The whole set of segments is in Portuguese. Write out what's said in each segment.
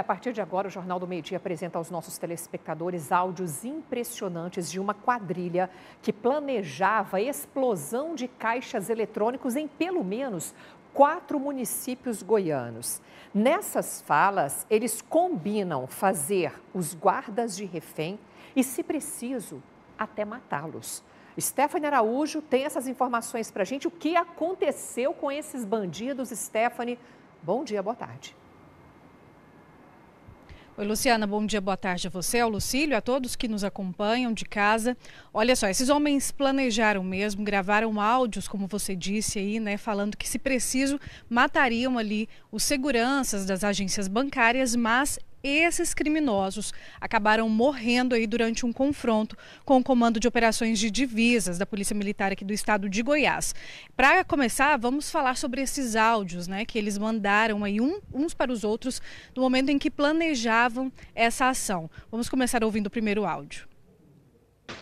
a partir de agora, o Jornal do Meio Dia apresenta aos nossos telespectadores áudios impressionantes de uma quadrilha que planejava explosão de caixas eletrônicos em pelo menos quatro municípios goianos. Nessas falas, eles combinam fazer os guardas de refém e, se preciso, até matá-los. Stephanie Araújo tem essas informações para a gente. O que aconteceu com esses bandidos, Stephanie? Bom dia, boa tarde. Oi, Luciana, bom dia, boa tarde a você, ao Lucílio, a todos que nos acompanham de casa. Olha só, esses homens planejaram mesmo, gravaram áudios, como você disse aí, né, falando que se preciso, matariam ali os seguranças das agências bancárias, mas esses criminosos acabaram morrendo aí durante um confronto com o Comando de Operações de Divisas da Polícia Militar aqui do estado de Goiás. Para começar, vamos falar sobre esses áudios, né, que eles mandaram aí um, uns para os outros no momento em que planejavam essa ação. Vamos começar ouvindo o primeiro áudio.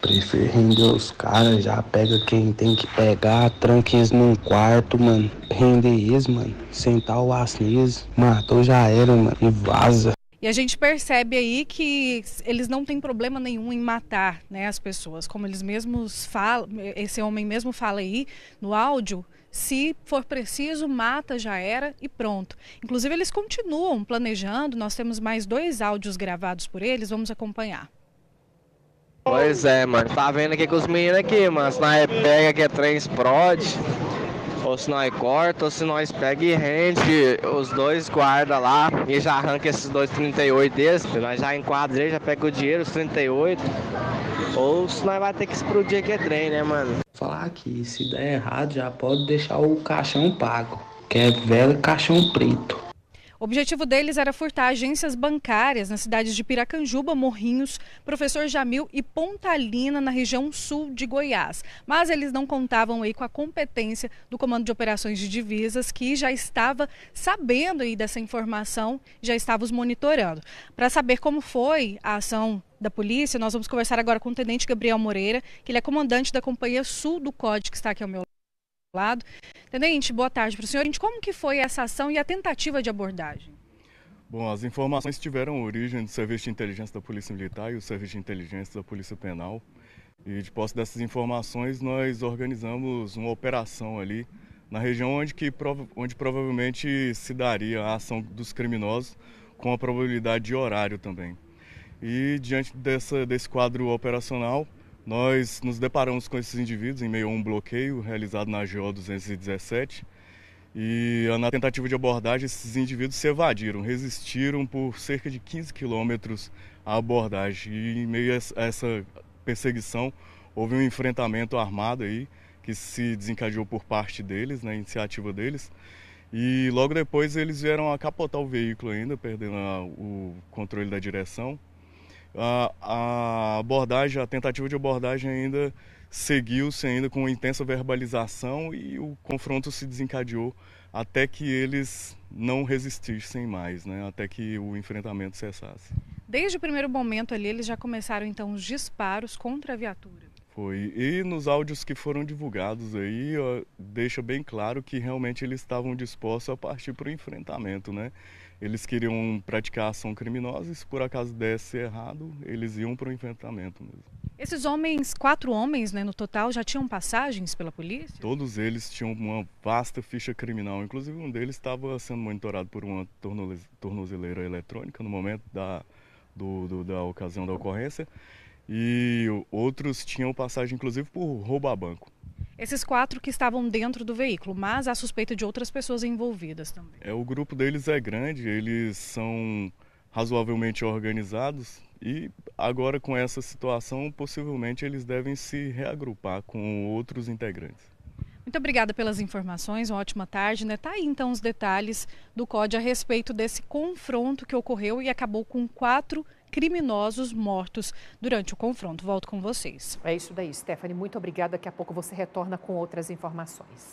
Prefiro render os caras, já pega quem tem que pegar, tranque eles num quarto, mano. Render eles, mano. Sentar o aço neles, matou já era, mano. E vaza. E a gente percebe aí que eles não têm problema nenhum em matar né, as pessoas, como eles mesmos falam, esse homem mesmo fala aí no áudio, se for preciso, mata, já era e pronto. Inclusive, eles continuam planejando, nós temos mais dois áudios gravados por eles, vamos acompanhar. Pois é, mano, tá vendo aqui com os meninos aqui, mano, na pega que é trem explode. Ou se nós corta, ou se nós pega e rende os dois guarda lá e já arranca esses dois 38 desses Nós já enquadra já pega o dinheiro, os 38. Ou se nós vai ter que explodir que é trem, né, mano? Falar que se der errado já pode deixar o caixão pago. Que é velho caixão preto. O objetivo deles era furtar agências bancárias nas cidades de Piracanjuba, Morrinhos, Professor Jamil e Pontalina, na região sul de Goiás. Mas eles não contavam aí com a competência do Comando de Operações de Divisas, que já estava sabendo aí dessa informação, já estava os monitorando. Para saber como foi a ação da polícia, nós vamos conversar agora com o Tenente Gabriel Moreira, que ele é comandante da Companhia Sul do Código, que está aqui ao meu lado lado. Tenente, boa tarde para o senhor. Como que foi essa ação e a tentativa de abordagem? Bom, as informações tiveram origem do Serviço de Inteligência da Polícia Militar e o Serviço de Inteligência da Polícia Penal. E de posse dessas informações, nós organizamos uma operação ali na região onde, que, onde provavelmente se daria a ação dos criminosos, com a probabilidade de horário também. E diante dessa, desse quadro operacional, nós nos deparamos com esses indivíduos em meio a um bloqueio realizado na GO 217 e na tentativa de abordagem esses indivíduos se evadiram, resistiram por cerca de 15 quilômetros à abordagem e em meio a essa perseguição houve um enfrentamento armado aí que se desencadeou por parte deles, na né, iniciativa deles. E logo depois eles vieram a capotar o veículo ainda, perdendo a, o controle da direção a, a abordagem, a tentativa de abordagem ainda seguiu-se ainda com intensa verbalização e o confronto se desencadeou até que eles não resistissem mais, né? até que o enfrentamento cessasse. Desde o primeiro momento ali, eles já começaram então os disparos contra a viatura. Foi. E nos áudios que foram divulgados aí, deixa bem claro que realmente eles estavam dispostos a partir para o enfrentamento, né? Eles queriam praticar ação criminosa e se por acaso desse errado, eles iam para o enfrentamento mesmo. Esses homens, quatro homens né, no total, já tinham passagens pela polícia? Todos eles tinham uma vasta ficha criminal. Inclusive um deles estava sendo monitorado por uma tornozeleira eletrônica no momento da, do, do, da ocasião da ocorrência e outros tinham passagem inclusive por roubar banco. Esses quatro que estavam dentro do veículo, mas há suspeita de outras pessoas envolvidas também. É, o grupo deles é grande, eles são razoavelmente organizados e agora com essa situação, possivelmente eles devem se reagrupar com outros integrantes. Muito obrigada pelas informações, uma ótima tarde. Né? Tá aí então os detalhes do COD a respeito desse confronto que ocorreu e acabou com quatro criminosos mortos durante o confronto. Volto com vocês. É isso daí, Stephanie. Muito obrigada. Daqui a pouco você retorna com outras informações.